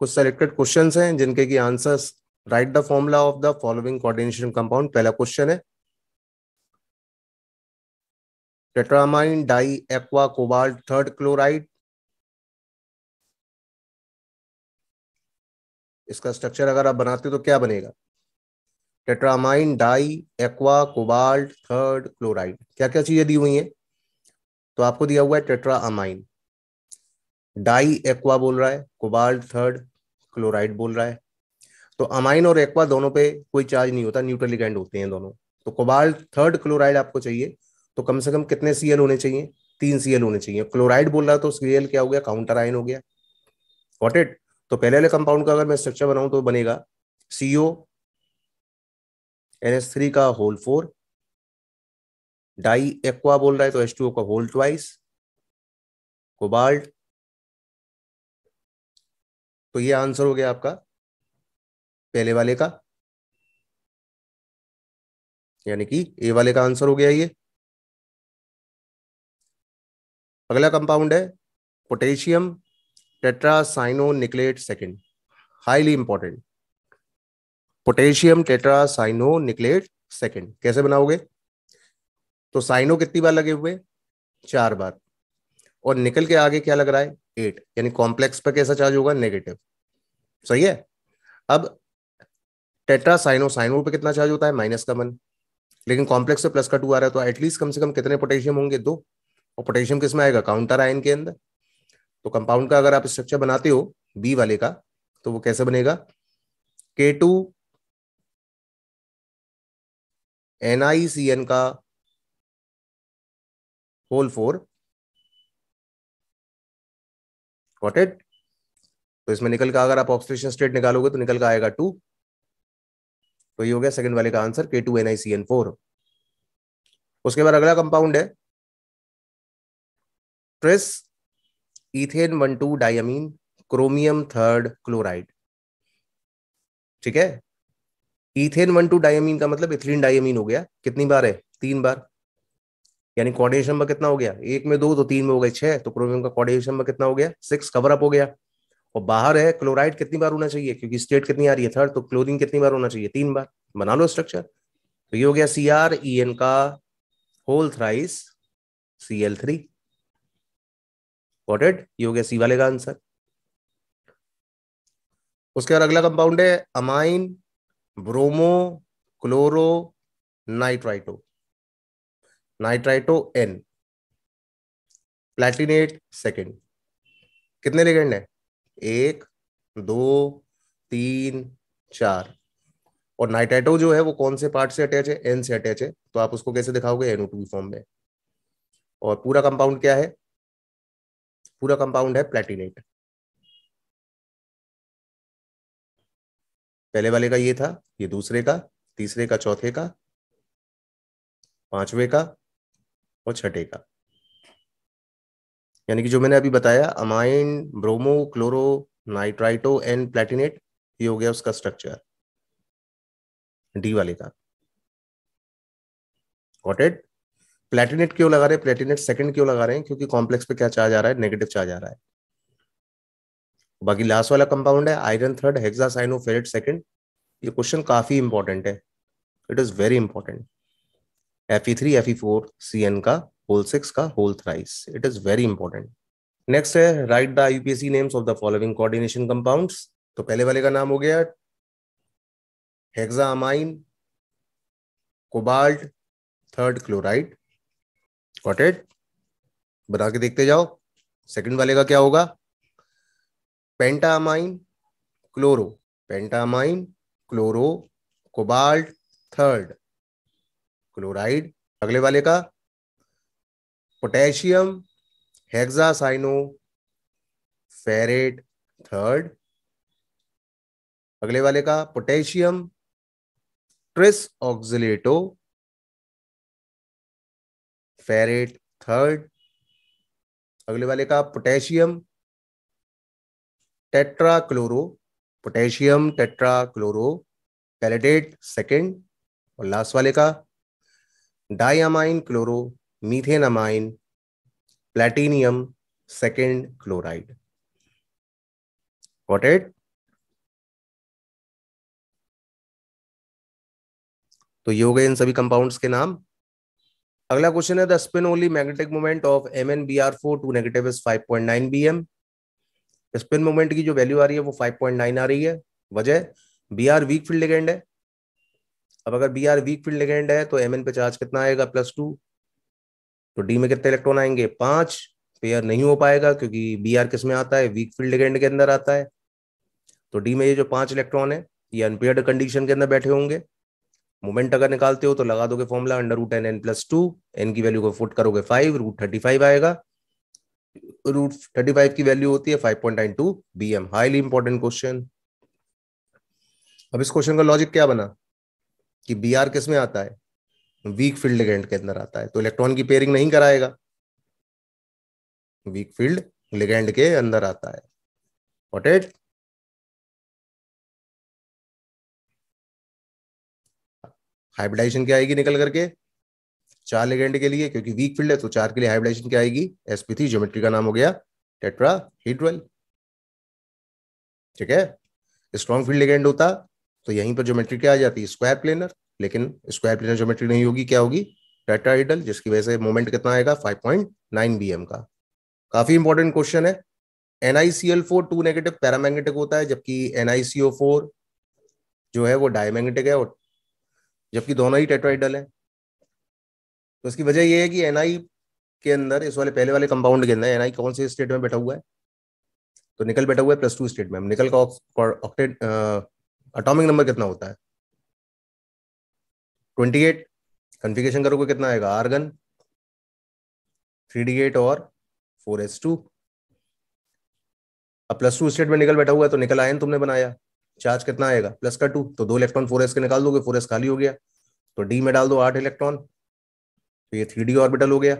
कुछ selected question है जिनके की answers write the formula of the following coordination compound पहला क्वेश्चन है tetraammine di aqua cobalt third chloride इसका स्ट्रक्चर अगर आप बनाते हो तो क्या बनेगा tetraammine di aqua cobalt third chloride क्या क्या चीजें दी हुई हैं तो आपको दिया हुआ है अमाइन डाई एक्वा बोल रहा है कोबाल्ट थर्ड क्लोराइड बोल रहा है तो अमाइन और एक्वा दोनों पे कोई चार्ज नहीं होता न्यूट्रल लिगेंड होते हैं दोनों तो कोबाल्ट थर्ड क्लोराइड आपको चाहिए तो कम से कम कितने सीएल होने चाहिए तीन सीएल होने चाहिए तो क्लोराइड तो तो बोल रहा है तो सीएल क्या हो गया काउंटर आयन हो गया वॉट इट तो पहले वाले कंपाउंड का अगर मैं स्ट्रक्चर बनाऊं तो बनेगा सीओ एन एस थ्री का होल फोर डाई एक्वा बोल रहा है तो एस टू का होल ट्वाइस कोबाल्ट तो ये आंसर हो गया आपका पहले वाले का यानी कि ए वाले का आंसर हो गया ये अगला कंपाउंड है potassium tetracyano nickelate second highly important potassium tetracyano nickelate second कैसे बनाओगे तो साइनो कितनी बार लगे हुए चार बार और निकल के आगे क्या लग रहा है एट यानी कॉम्प्लेक्स पर कैसा चार्ज होगा नेगेटिव सही है अब टेट्रा साइनो साइनो पे कितना चार्ज होता है माइनस का वन लेकिन कॉम्प्लेक्स से प्लस का टू आ रहा है तो एटलीस्ट कम से कम कितने पोटेशियम होंगे दो और पोटेशियम किसमें आएगा काउंटर आयन के अंदर तो कंपाउंड का अगर आप स्ट्रक्चर बनाते हो बी वाले का तो वो कैसे बनेगा के टू एनआईसीएन का होल फोर गॉट इट तो इसमें निकल का अगर आप ऑक्सीडेशन स्टेट निकालोगे तो निकल का आएगा टू तो ये हो गया सेकंड वाले का आंसर के to N I C N four उसके बाद अगला कंपाउंड है trace ethane one two diamine chromium third chloride ठीक है इथेन वन टू डायमीन का मतलब इथिलीन डायमीन हो गया कितनी बार है तीन बार यानी कोऑर्डिनेशन नंबर कितना हो गया एक में दो तो तीन में हो गए छह तो क्रोमियम का कोऑर्डिनेशन नंबर कितना हो गया सिक्स कवर अप हो गया और बाहर है क्लोराइड कितनी बार होना चाहिए क्योंकि स्टेट कितनी आ रही है थर्ड तो क्लोरीन कितनी बार होना चाहिए तीन बार बना लो स्ट्रक्चर तो ये हो गया सी आर ई एन का whole thrice C L three वॉटेड ये हो गया सी वाले का आंसर उसके बाद अगला कंपाउंड है amine bromo chloro nitrito nitrito N platinate second कितने लिगेंड है एक दो तीन चार और नाइट्राइटो जो है वो कौन से पार्ट से अटैच है एन से अटैच है तो आप उसको कैसे दिखाओगे एनओ टू फॉर्म में और पूरा कंपाउंड क्या है पूरा कंपाउंड है प्लेटिनेट पहले वाले का ये था ये दूसरे का तीसरे का चौथे का पांचवे का और छठे का यानी कि जो मैंने अभी बताया amine bromo chloro nitrito and platinate ये हो गया उसका स्ट्रक्चर डी वाले का गॉटेड प्लेटिनेट क्यों लगा रहे हैं प्लेटिनेट सेकंड क्यों लगा रहे हैं क्योंकि कॉम्प्लेक्स पे क्या चार्ज आ रहा है नेगेटिव चार्ज आ रहा है बाकी लास्ट वाला कंपाउंड है आयरन थर्ड हेक्सासाइनोफेरेट सेकंड ये क्वेश्चन काफी इंपॉर्टेंट है it is very important F E three F E four C N का होल सिक्स का whole thrice it is very important next है write the IUPAC names of the following coordination compounds तो पहले वाले का नाम हो गया hexaammine cobalt third chloride got it बना के देखते जाओ सेकंड वाले का क्या होगा pentaammine chloro पेंटामाइन chloro cobalt third chloride अगले वाले का पोटेशियम हेक्सासाइनो फेरेट थर्ड अगले वाले का potassium tris oxalato ferrate third अगले वाले का potassium tetrachloro potassium tetrachloro palladate second और लास्ट वाले का diammine chloro methanamine platinum second chloride वॉट एट तो ये हो गए इन सभी कंपाउंड्स के नाम अगला क्वेश्चन है the spin only magnetic moment of M N B R four two negative is five point nine B M spin moment की जो वैल्यू आ रही है वो फाइव पॉइंट नाइन आ रही है वजह B R weak field ligand है अब अगर B R weak field ligand है तो एम एन पे चार्ज कितना आएगा प्लस टू तो डी में कितने इलेक्ट्रॉन आएंगे पांच पेयर नहीं हो पाएगा क्योंकि बी आर किस में आता है वीक फील्ड लिगेंड के अंदर आता है तो डी में ये जो पांच इलेक्ट्रॉन है ये अनपेयर्ड कंडीशन के अंदर बैठे होंगे मोमेंट अगर निकालते हो तो लगा दोगे formula under root N N plus two N की वैल्यू को फुट करोगे फाइव रूट थर्टी फाइव आएगा रूट थर्टी फाइव की वैल्यू होती है five point nine two B M highly important question अब इस क्वेश्चन का लॉजिक क्या बना कि बी आर किस में आता है वीक फील्ड लिगेंड के अंदर आता है तो इलेक्ट्रॉन की पेयरिंग नहीं कराएगा वीक फील्ड लिगेंड के अंदर आता है वॉट इट हाइब्रिडाइजेशन क्या आएगी निकल करके चार लिगेंड के लिए क्योंकि वीक फील्ड है तो चार के लिए हाइब्रिडाइजेशन क्या आएगी एसपी थी ज्योमेट्री का नाम हो गया टेट्रा हीड्रल ठीक है स्ट्रॉन्ग फील्ड लिगेंड होता तो यहीं पर ज्योमेट्री क्या आ जाती है स्क्वायर प्लेनर लेकिन स्क्वायर प्लेनर ज्योमेट्री नहीं होगी क्या होगी टेट्राइडल जिसकी वजह से मोमेंट कितना आएगा 5.9 बीएम का काफी इंपॉर्टेंट क्वेश्चन है NICL four two negative paramagnetic होता है जबकि एनआईसीओ फोर जो है वो डायमैग्नेटिक है और जबकि दोनों ही टेट्राइडल है तो इसकी वजह यह है कि एनआई के अंदर इस वाले पहले वाले कंपाउंड के अंदर एनआई कौन से स्टेट में बैठा हुआ है तो निकल बैठा हुआ है प्लस टू स्टेट में निकल का ऑक्टेट अटोमिक नंबर कितना होता है ट्वेंटी एट कन्फिगेशन करोगे कितना आएगा आर्गन थ्री डी एट और फोर एस टू अब प्लस टू स्टेट में निकल बैठा हुआ है तो निकल आयन तुमने बनाया चार्ज कितना आएगा प्लस का टू तो दो इलेक्ट्रॉन फोर एस के निकाल दोगे फोर एस खाली हो गया तो डी में डाल दो आठ इलेक्ट्रॉन तो ये थ्री डी ऑर्बिटल हो गया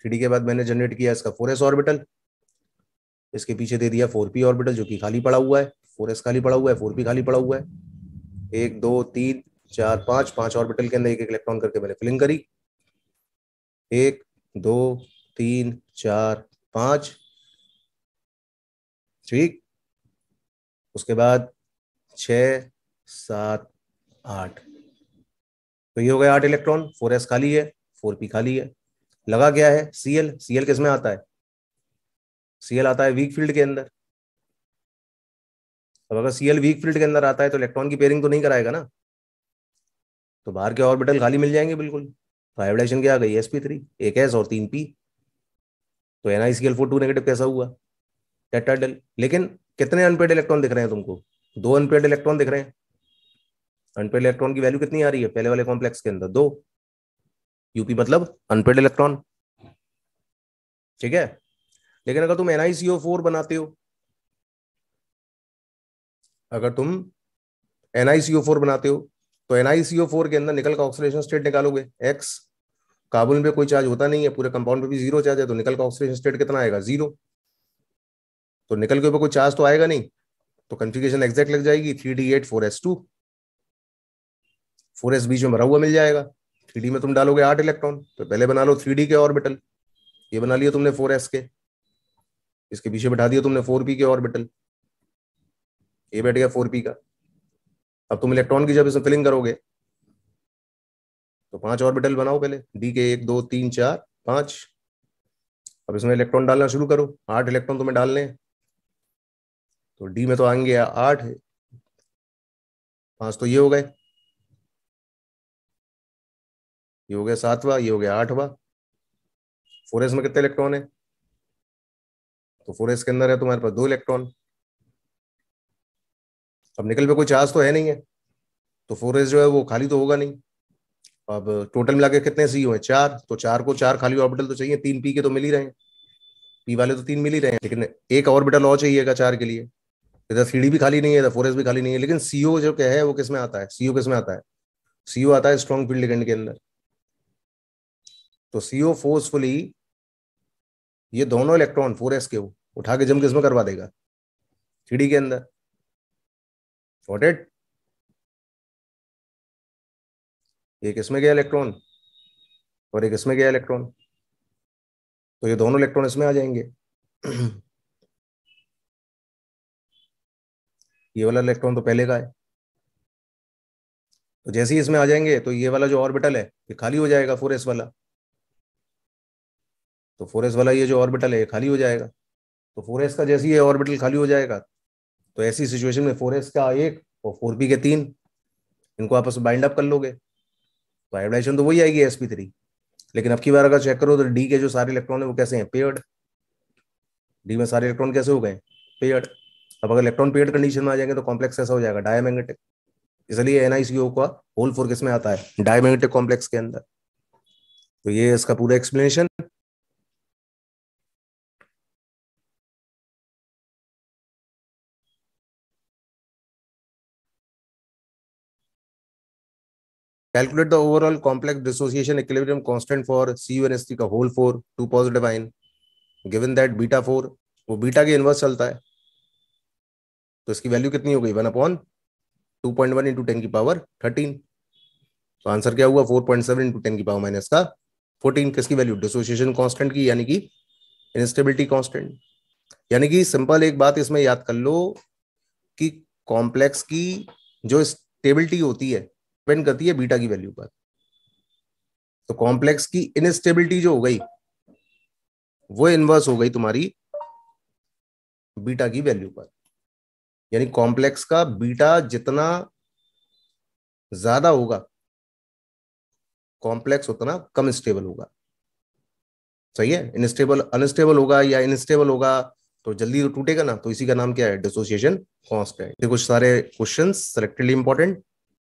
थ्री डी के बाद मैंने जनरेट किया इसका फोर एस ऑर्बिटल इसके पीछे दे दिया फोर पी ऑर्बिटल जो कि खाली पड़ा हुआ है फोर एस खाली पड़ा हुआ है फोर पी खाली पड़ा हुआ है एक दो तीन चार पांच पांच ऑर्बिटल के अंदर एक एक इलेक्ट्रॉन करके मैंने फिलिंग करी एक दो तीन चार पांच ठीक उसके बाद छ सात आठ तो ये हो गया आठ इलेक्ट्रॉन फोर एस खाली है फोर पी खाली है लगा गया है सीएल सीएल किसमें आता है सीएल आता है वीक फील्ड के अंदर अब अगर सीएल वीक फील्ड के अंदर आता है तो इलेक्ट्रॉन की पेयरिंग तो नहीं कराएगा ना तो बाहर के ऑर्बिटल खाली मिल जाएंगे बिल्कुल तो क्या आ गई पी थ्री एक एस और तीन पी तो N I C L four two negative कैसा हुआ डेल लेकिन कितने अनपेड इलेक्ट्रॉन दिख रहे हैं तुमको दो अनपेड इलेक्ट्रॉन दिख रहे हैं अनपेड इलेक्ट्रॉन की वैल्यू कितनी आ रही है पहले वाले कॉम्प्लेक्स के अंदर दो यूपी मतलब अनपेड इलेक्ट्रॉन ठीक है लेकिन अगर तुम एनआईसीओ फोर बनाते हो अगर तुम एनआईसीओ फोर बनाते हो तो एनआईसीओ फोर के अंदर निकल का ऑक्सीडेशन स्टेट निकालोगे एक्स काबुल में कोई चार्ज होता नहीं है पूरे कंपाउंड पे भी जीरो चार्ज है तो निकल का ऑक्सीडेशन स्टेट कितना आएगा जीरो तो निकल के ऊपर कोई चार्ज तो आएगा नहीं तो कॉन्फ़िगरेशन एग्जैक्ट लग जाएगी three D eight four S two four S बीच में भरा हुआ मिल जाएगा थ्री डी में तुम डालोगे आठ इलेक्ट्रॉन तो पहले बना लो थ्री डी के ऑर्बिटल ये बना लिया तुमने फोर एस के इसके पीछे बैठा दिया तुमने फोर पी के ऑर्बिटल ये बैठ गया फोर पी का अब तुम इलेक्ट्रॉन की जब इसमें फिलिंग करोगे तो पांच ऑर्बिटल बनाओ पहले डी के एक दो तीन चार पांच अब इसमें इलेक्ट्रॉन डालना शुरू करो आठ इलेक्ट्रॉन तुम्हें डालने तो डी में तो आएंगे आठ पांच तो ये हो गए ये हो गया सातवा ये हो गया आठवा फोर एस में कितने इलेक्ट्रॉन है तो फोर एस के अंदर है तुम्हारे पास दो इलेक्ट्रॉन अब निकल पे कोई चार्ज तो है नहीं है तो फोर एस जो है वो खाली तो होगा नहीं अब टोटल मिला के कितने सी हुए चार तो चार को चार खाली ऑर्बिटल तो चाहिए तीन पी के तो मिल ही रहे हैं पी वाले तो तीन मिल ही रहे हैं लेकिन एक ऑर्बिटल और चाहिएगा चार के लिए इधर सी भी खाली नहीं है इधर फोर भी खाली नहीं है लेकिन सीओ जो क्या है वो किसमें आता है सीओ किसमें आता है सीओ आता है स्ट्रॉन्ग फील्ड लिगेंड के अंदर तो सीओ फोर्सफुली ये दोनों इलेक्ट्रॉन फोर एस के उठा के जम किस में करवा देगा थ्री के अंदर वॉट इट एक इसमें गया इलेक्ट्रॉन और एक इसमें गया इलेक्ट्रॉन तो ये दोनों इलेक्ट्रॉन इसमें आ जाएंगे ये वाला इलेक्ट्रॉन तो पहले का है तो जैसे ही इसमें आ जाएंगे तो ये वाला जो ऑर्बिटल है ये खाली हो जाएगा फोर एस वाला तो फोर वाला ये जो ऑर्बिटल है ये खाली हो जाएगा तो फोर का जैसे ये ऑर्बिटल खाली हो जाएगा तो ऐसी सिचुएशन में फोर का एक और फोर के तीन इनको आपस में बाइंड अप कर लोगे तो हाइब्रिडाइजेशन तो वही आएगी एस लेकिन अब की बार अगर चेक करो तो डी के जो सारे इलेक्ट्रॉन है वो कैसे हैं पेयर्ड डी में सारे इलेक्ट्रॉन कैसे हो गए पेयर्ड अब अगर इलेक्ट्रॉन पेयर्ड कंडीशन में आ जाएंगे तो कॉम्प्लेक्स कैसा हो जाएगा डायमैग्नेटिक इसलिए एनआईसीओ का होल फोर किस में आता है डायमैग्नेटिक कॉम्प्लेक्स के अंदर तो ये इसका पूरा explanation calculate the overall complex dissociation equilibrium constant for C U N S T का whole four two positive ion given that beta four वो बीटा के इनवर्स चलता है तो इसकी वैल्यू कितनी हो गई one upon two point one into ten की पावर थर्टीन तो आंसर क्या हुआ four point seven into ten की पावर माइनस का फोर्टीन किसकी वैल्यू डिसोसिएशन कॉन्स्टेंट की यानी कि इनस्टेबिलिटी कॉन्स्टेंट यानी कि सिंपल एक बात इसमें याद कर लो कि कॉम्प्लेक्स की जो स्टेबिलिटी होती है डिपेंड करती है बीटा की वैल्यू पर तो कॉम्प्लेक्स की इनस्टेबिलिटी जो हो गई वो इनवर्स हो गई तुम्हारी बीटा की वैल्यू पर यानी कॉम्प्लेक्स का बीटा जितना ज्यादा होगा कॉम्प्लेक्स उतना कम स्टेबल होगा सही है इनस्टेबल अनस्टेबल होगा या इनस्टेबल होगा तो जल्दी तो टूटेगा ना तो इसी का नाम क्या है डिसोसिएशन कॉन्स्टेंट ये कुछ सारे क्वेश्चंस सेलेक्टेडली इंपॉर्टेंट